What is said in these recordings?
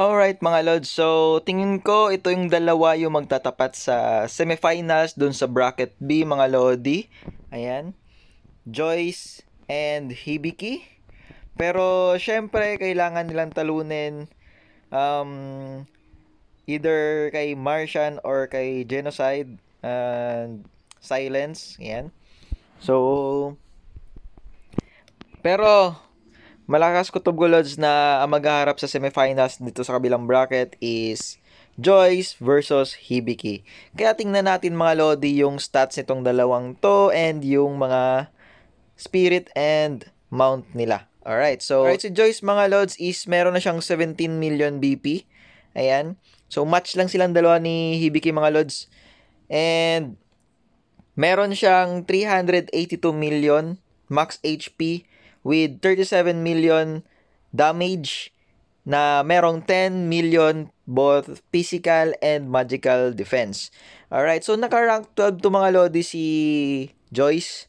Alright mga Lods, so tingin ko ito yung dalawa yung magtatapat sa semifinals dun sa bracket B mga Lodi. Ayan, Joyce and Hibiki. Pero syempre kailangan nilang talunin um, either kay Martian or kay Genocide and Silence. Ayan. So, pero Malakas kutob ko Lods na ang maghaharap sa semifinals dito sa kabilang bracket is Joyce versus Hibiki. Kaya tingnan natin mga Lodi yung stats nitong dalawang to and yung mga spirit and mount nila. Alright, so Alright, si Joyce mga Lods is meron na siyang 17 million BP. Ayan. So match lang silang dalawa ni Hibiki mga Lods. And meron siyang 382 million max HP with 37 million damage na merong 10 million both physical and magical defense. Alright, so naka-rank 12 to mga lodi si Joyce.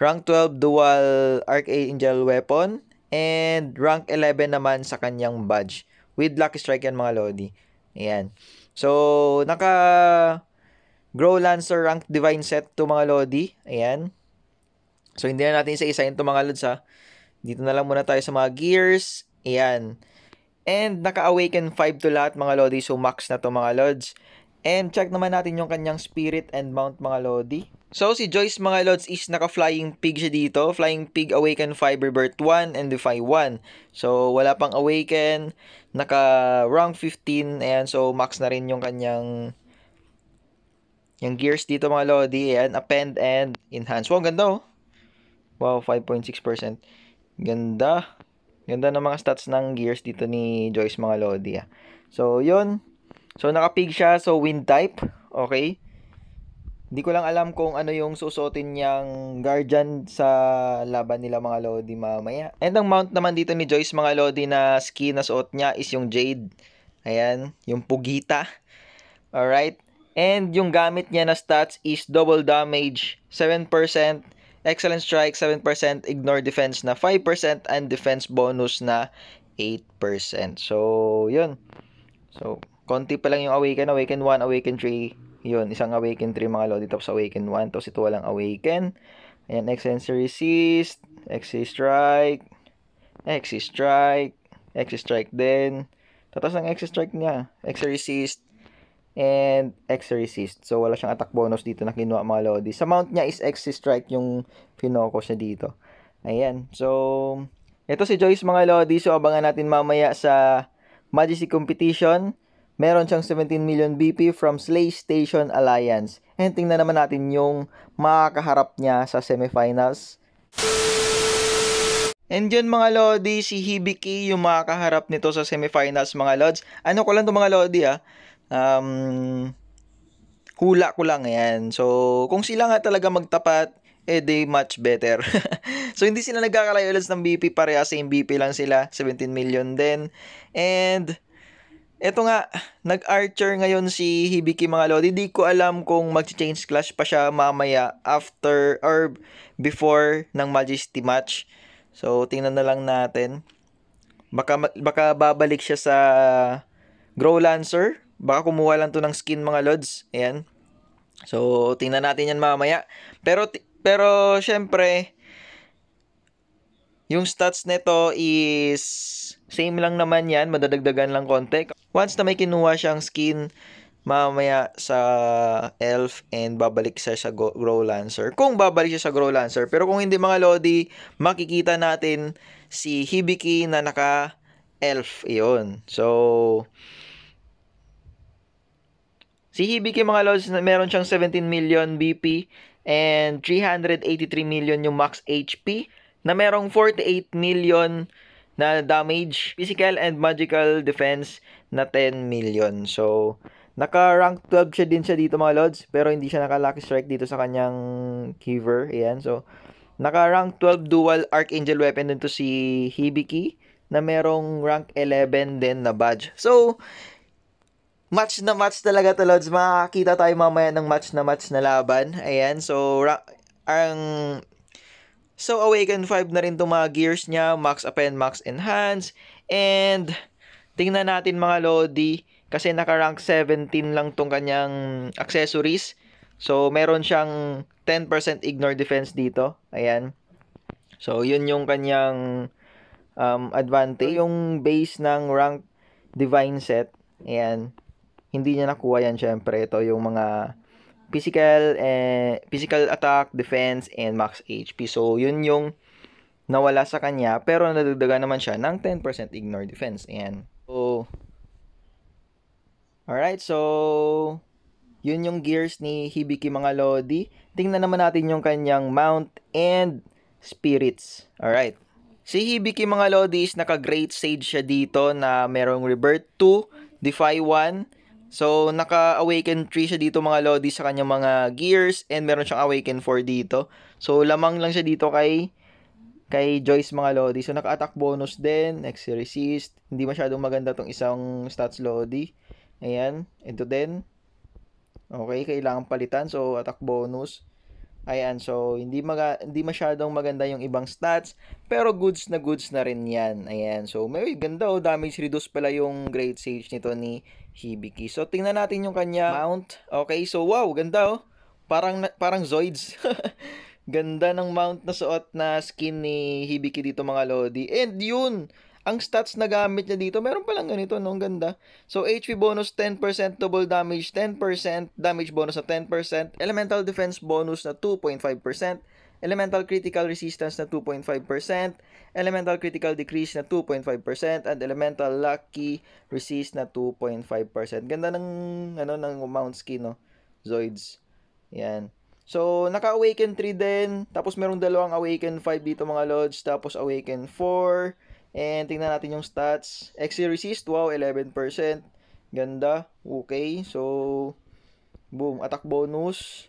Rank 12 dual Archangel weapon and rank 11 naman sa kanyang badge with Lucky Strike yan mga lodi. Ayan. So, naka Grow Lancer rank Divine set to mga lodi. Ayan. So, hindi na natin isa-isahin itong mga lods ha. Dito na lang muna tayo sa mga gears. Ayan. And naka-awaken 5 to lahat mga lodi. So, max na to mga lods. And check naman natin yung kanyang spirit and mount mga lodi. So, si Joyce mga lods is naka-flying pig siya dito. Flying pig, awaken 5, rebirth 1, and defy 1. So, wala pang awaken. Naka-rank 15. Ayan, so max na rin yung kanyang yung gears dito mga lodi. Ayan, append and enhance. Wow, ganda oh. Wow, 5.6%. Ganda. Ganda ng mga stats ng gears dito ni Joyce mga Lodi. Ah. So, yun. So, nakapig siya. So, wind type. Okay. Hindi ko lang alam kung ano yung susuotin niyang guardian sa laban nila mga Lodi mamaya. And ang mount naman dito ni Joyce mga Lodi na skin na suot niya is yung Jade. Ayan. Yung Pugita. Alright. And yung gamit niya na stats is double damage, 7%, excellent strike 7%, ignore defense na 5%, and defense bonus na 8%. So, yun. So, konti pa lang yung awaken, awaken 1, awaken 3. Yun, isang awaken 3 mga lodi, tapos awaken 1, tapos ito walang awaken. Ayan, excellent resist, XC strike, XC strike, XC strike din. Tatas ng XC strike niya, XC resist, and X resist. So wala siyang attack bonus dito na kinuha mga Lodi. Sa mount niya is X strike yung pinocos niya dito. Ayan. So ito si Joyce mga Lodi. So abangan natin mamaya sa Majesty Competition. Meron siyang 17 million BP from Slay Station Alliance. And tingnan naman natin yung makakaharap niya sa semifinals. And yun mga Lodi, si Hibiki yung makakaharap nito sa semifinals mga Lods. Ano ko lang to mga Lodi ah um, hula ko lang yan. So, kung sila nga talaga magtapat, eh they much better. so, hindi sila nagkakalayo ulit ng BP. Pareha same BP lang sila. 17 million din. And, eto nga, nag-archer ngayon si Hibiki mga lodi. Di ko alam kung mag-change clash pa siya mamaya after or before ng Majesty match. So, tingnan na lang natin. Baka, baka babalik siya sa Grow Lancer Baka kumuha lang to ng skin mga lods. Ayan. So, tingnan natin yan mamaya. Pero, pero syempre, yung stats nito is same lang naman yan. Madadagdagan lang konti. Once na may kinuha siyang skin, mamaya sa Elf and babalik siya sa Grow Lancer. Kung babalik siya sa Grow Lancer. Pero kung hindi mga Lodi, makikita natin si Hibiki na naka Elf. Iyon. So, Si Hibiki mga lods, meron siyang 17 million BP and 383 million yung max HP na merong 48 million na damage, physical and magical defense na 10 million. So, naka-rank 12 siya din siya dito mga lods, pero hindi siya naka-lucky strike dito sa kanyang Kiver. Ayan, so, naka-rank 12 dual Archangel weapon din to si Hibiki na merong rank 11 din na badge. So, match na match talaga to, Lods. Makakakita tayo mamaya ng match na match na laban. Ayan, so, ang... So, Awaken 5 na rin itong mga gears niya. Max Append, Max Enhance. And, tingnan natin mga Lodi. Kasi naka-rank 17 lang tong kanyang accessories. So, meron siyang 10% ignore defense dito. Ayan. So, yun yung kanyang um, advantage. Yung base ng rank divine set. Ayan hindi niya nakuha yan syempre. Ito yung mga physical eh, physical attack, defense, and max HP. So, yun yung nawala sa kanya. Pero nadagdagan naman siya ng 10% ignore defense. Ayan. So, All right. So, yun yung gears ni Hibiki mga Lodi. Tingnan naman natin yung kanyang mount and spirits. All right. Si Hibiki mga Lodi is naka-great sage siya dito na merong revert 2, defy 1, So, naka-awaken 3 siya dito mga Lodi sa kanyang mga gears and meron siyang awaken 4 dito. So, lamang lang siya dito kay kay Joyce mga Lodi. So, naka-attack bonus din, next resist. Hindi masyadong maganda tong isang stats Lodi. Ayan, ito din. Okay, kailangan palitan. So, attack bonus. Ayan, so hindi, maga, hindi masyadong maganda yung ibang stats, pero goods na goods na rin yan. Ayan, so may ganda o oh, damage reduce pala yung great sage nito ni Hibiki. So, tingnan natin yung kanya mount. Okay, so wow, ganda oh. Parang, parang Zoids. ganda ng mount na suot na skin ni Hibiki dito mga Lodi. And yun, ang stats na gamit niya dito, meron palang ganito, no? Ang ganda. So, HP bonus 10%, double damage 10%, damage bonus na 10%, elemental defense bonus na 2.5%, elemental critical resistance na 2.5%, elemental critical decrease na 2.5%, and elemental lucky resist na 2.5%. Ganda ng, ano, ng Mount Skin, no? Zoids. Yan. So, naka-awaken 3 din. Tapos, merong dalawang awaken 5 dito mga lodge. Tapos, awaken 4. And, tingnan natin yung stats. XC resist, wow, 11%. Ganda. Okay. So, boom. Attack bonus.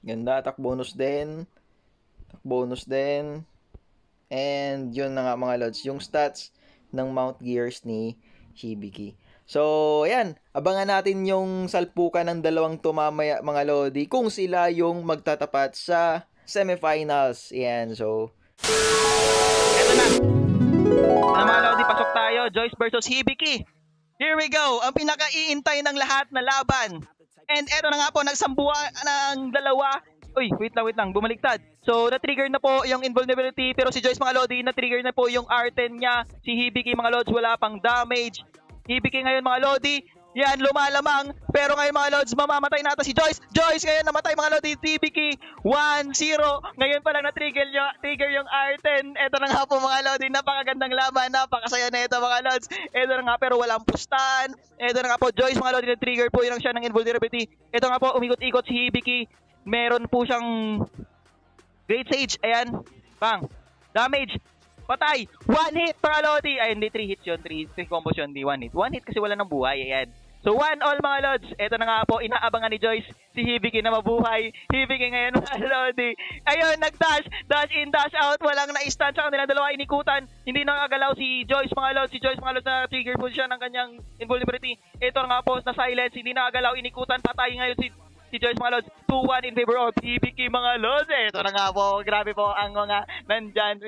Ganda. Attack bonus din bonus din. And yun na nga mga lods, yung stats ng Mount Gears ni Hibiki. So, ayan, abangan natin yung salpukan ng dalawang tumamaya mga lodi kung sila yung magtatapat sa semifinals. Ayan, so... Ito na! Ano mga lodi, pasok tayo. Joyce versus Hibiki. Here we go! Ang pinakaiintay ng lahat na laban. And eto na nga po, nagsambuan ng dalawa Uy, wait lang, wait lang. Bumaliktad. So, na-trigger na po yung invulnerability. Pero si Joyce, mga Lodi, na-trigger na po yung R10 niya. Si Hibiki, mga Lods, wala pang damage. Hibiki ngayon, mga Lodi, yan, lumalamang. Pero ngayon mga Lods, mamamatay na ata si Joyce. Joyce ngayon namatay mga Lodi. TBK 1-0. Ngayon pa lang na-trigger yung, trigger yung R10. Ito na nga po mga Lodi. Napakagandang laban. Napakasaya na ito mga Lods. Ito na nga pero walang pustahan. Ito na nga po Joyce mga Lodi, Na-trigger po yun siya ng invulnerability. Ito nga po umikot-ikot si Hibiki meron po siyang Great Sage. Ayan. Bang. Damage. Patay. One hit, mga Lodi. Ay, hindi. Three hits yun. Three, three combos yun. Hindi one hit. One hit kasi wala ng buhay. Ayan. So, one all, mga Lods. Ito na nga po. Inaabangan ni Joyce si Hibiki na mabuhay. Hibiki ngayon, mga Lodi. Ayun, nag-dash. Dash in, dash out. Walang na-stand sa kanila. Dalawa inikutan. Hindi nakagalaw si Joyce, mga Lods. Si Joyce, mga Lods, na-trigger po siya ng kanyang invulnerability. Ito na nga po, na silence. Hindi nakagalaw. Inikutan. Patay ngayon si si Joyce mga Lods. 2-1 in favor of PBK mga Lods. ito na nga po. Grabe po ang mga nandyan.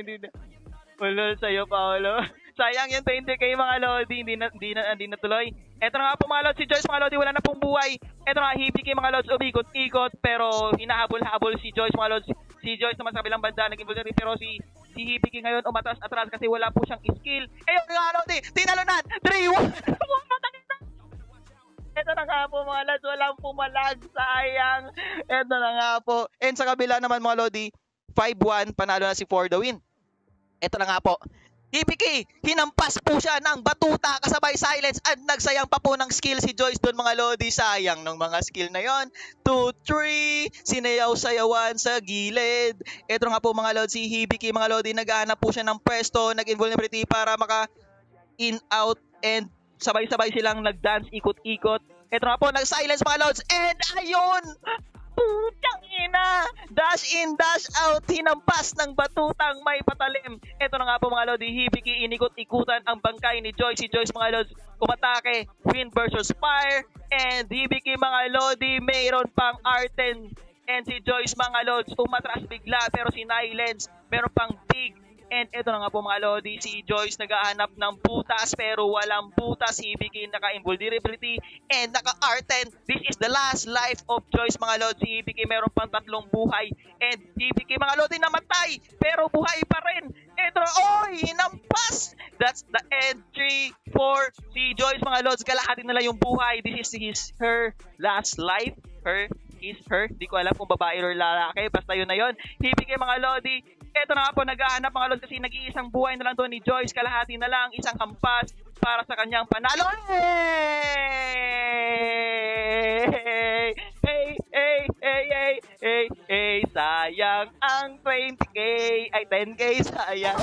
Ulo sa'yo, Paolo. Sayang yung 20k mga Lodi. Hindi na, hindi na, hindi natuloy. Ito na nga po mga Lods. Si Joyce mga Lodi wala na pong buhay. Ito na PBK mga Lods. Umigot-igot pero hinahabol-habol si Joyce mga Lods. Si Joyce naman sa kabilang banda naging vulgar pero si si Hibiki ngayon umatras-atras kasi wala po siyang skill. Ayun yung nga, Lodi, tinalunan! 3-1! Ito na nga po mga lads, walang pumalag, sayang. Ito na nga po. And sa kabila naman mga Lodi, 5-1, panalo na si for the Ito na nga po. EPK, hinampas po siya ng batuta kasabay silence at nagsayang pa po ng skill si Joyce doon mga Lodi. Sayang ng mga skill na yon. 2-3, sinayaw-sayawan sa gilid. Ito nga po mga Lodi, si Hibiki mga Lodi, nagaanap po siya ng pwesto, nag-invulnerability para maka in-out and Sabay-sabay silang nag-dance, ikot-ikot. Ito nga po, nag-silence mga lords. And ayun! Putang ina! Dash in, dash out, hinampas ng batutang may patalim. Ito na nga po mga lords, hibiki, inikot-ikutan ang bangkay ni Joyce. Si Joyce mga lords, kumatake, wind versus fire. And hibiki mga lords, mayroon pang Arten. And si Joyce mga lords, umatras bigla pero si Nylens meron pang big And ito na nga po mga Lodi, si Joyce nagaanap ng putas pero walang putas. Ibigin naka-invulnerability and naka-R10. This is the last life of Joyce mga Lodi. Si Ibigin meron pang tatlong buhay. And Ibigin mga Lodi namatay pero buhay pa rin. Eto, oy, hinampas! That's the entry for si Joyce mga Lods. Kalahati nila yung buhay. This is his, her last life. Her is her. Di ko alam kung babae or lalaki. Basta yun na yun. Ibigin mga Lodi, Eto na po, nag-aanap mga lods kasi nag-iisang buhay na lang doon ni Joyce. Kalahati na lang, isang kampas para sa kanyang panalo. Hey! Hey, hey, hey, hey, hey, hey, sayang ang 20k ay 10k sayang.